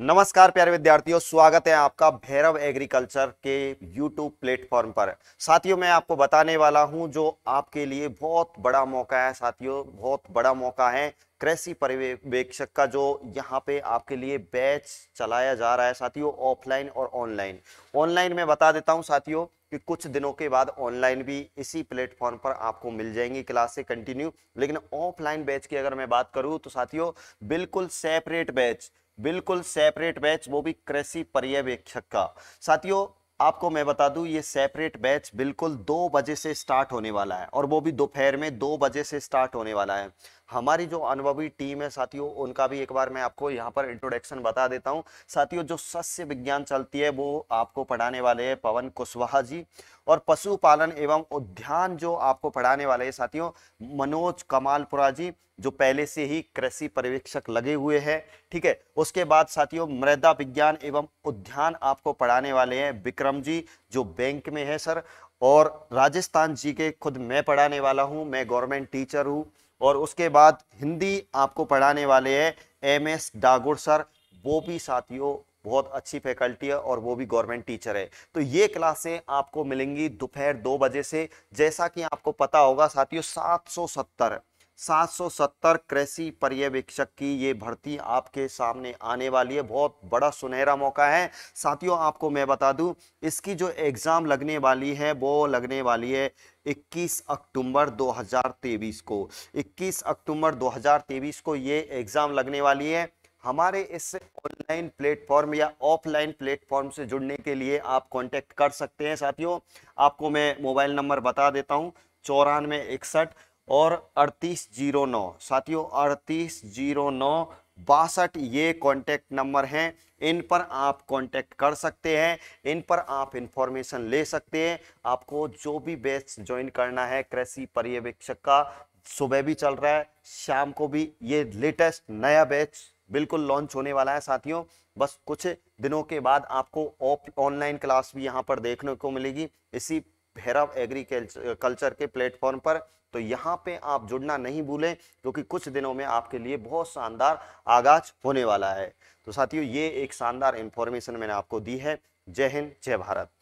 नमस्कार प्यारे विद्यार्थियों स्वागत है आपका भैरव एग्रीकल्चर के यूट्यूब प्लेटफॉर्म पर साथियों मैं आपको बताने वाला हूं जो आपके लिए बहुत बड़ा मौका है साथियों बहुत बड़ा मौका है कृषि पर्यवेक्षक का जो यहां पे आपके लिए बैच चलाया जा रहा है साथियों ऑफलाइन और ऑनलाइन ऑनलाइन में बता देता हूँ साथियों कि कुछ दिनों के बाद ऑनलाइन भी इसी प्लेटफॉर्म पर आपको मिल जाएंगी क्लासे कंटिन्यू लेकिन ऑफलाइन बैच की अगर मैं बात करूँ तो साथियों बिल्कुल सेपरेट बैच बिल्कुल सेपरेट बैच वो भी कृषि पर्यवेक्षक का साथियों आपको मैं बता दूं ये सेपरेट बैच बिल्कुल दो बजे से स्टार्ट होने वाला है और वो भी दोपहर में दो बजे से स्टार्ट होने वाला है हमारी जो अनुभवी टीम है साथियों उनका भी एक बार मैं आपको यहाँ पर इंट्रोडक्शन बता देता हूँ साथियों जो सस्य विज्ञान चलती है वो आपको पढ़ाने वाले हैं पवन कुशवाहा जी और पशुपालन एवं उद्यान जो आपको पढ़ाने वाले हैं साथियों मनोज कमालपुरा जी जो पहले से ही कृषि पर्यवेक्षक लगे हुए हैं ठीक है उसके बाद साथियों मृदा विज्ञान एवं उद्यान आपको पढ़ाने वाले हैं विक्रम जी जो बैंक में है सर और राजस्थान जी के खुद मैं पढ़ाने वाला हूँ मैं गवर्नमेंट टीचर हूँ और उसके बाद हिंदी आपको पढ़ाने वाले हैं एम एस डागुड़ सर वो भी साथियों बहुत अच्छी फैकल्टी है और वो भी गवर्नमेंट टीचर है तो ये क्लासें आपको मिलेंगी दोपहर दो बजे से जैसा कि आपको पता होगा साथियों 770 770 कृषि पर्यवेक्षक की ये भर्ती आपके सामने आने वाली है बहुत बड़ा सुनहरा मौका है साथियों आपको मैं बता दूं इसकी जो एग्ज़ाम लगने वाली है वो लगने वाली है 21 अक्टूबर 2023 को 21 अक्टूबर 2023 को ये एग्ज़ाम लगने वाली है हमारे इस ऑनलाइन प्लेटफॉर्म या ऑफलाइन प्लेटफॉर्म से जुड़ने के लिए आप कॉन्टैक्ट कर सकते हैं साथियों आपको मैं मोबाइल नंबर बता देता हूँ चौरानवे इकसठ और अड़तीस जीरो नौ साथियों अड़तीस जीरो नौ बासठ ये कॉन्टैक्ट नंबर हैं इन पर आप कॉन्टैक्ट कर सकते हैं इन पर आप इंफॉर्मेशन ले सकते हैं आपको जो भी बैच ज्वाइन करना है कृषि पर्यवेक्षक का सुबह भी चल रहा है शाम को भी ये लेटेस्ट नया बैच बिल्कुल लॉन्च होने वाला है साथियों बस कुछ दिनों के बाद आपको ऑफ ऑनलाइन क्लास भी यहाँ पर देखने को मिलेगी इसी भैरव एग्रीकल्चर कल्चर के प्लेटफॉर्म पर तो यहाँ पे आप जुड़ना नहीं भूलें क्योंकि कुछ दिनों में आपके लिए बहुत शानदार आगाज होने वाला है तो साथियों ये एक शानदार इंफॉर्मेशन मैंने आपको दी है जय हिंद जय भारत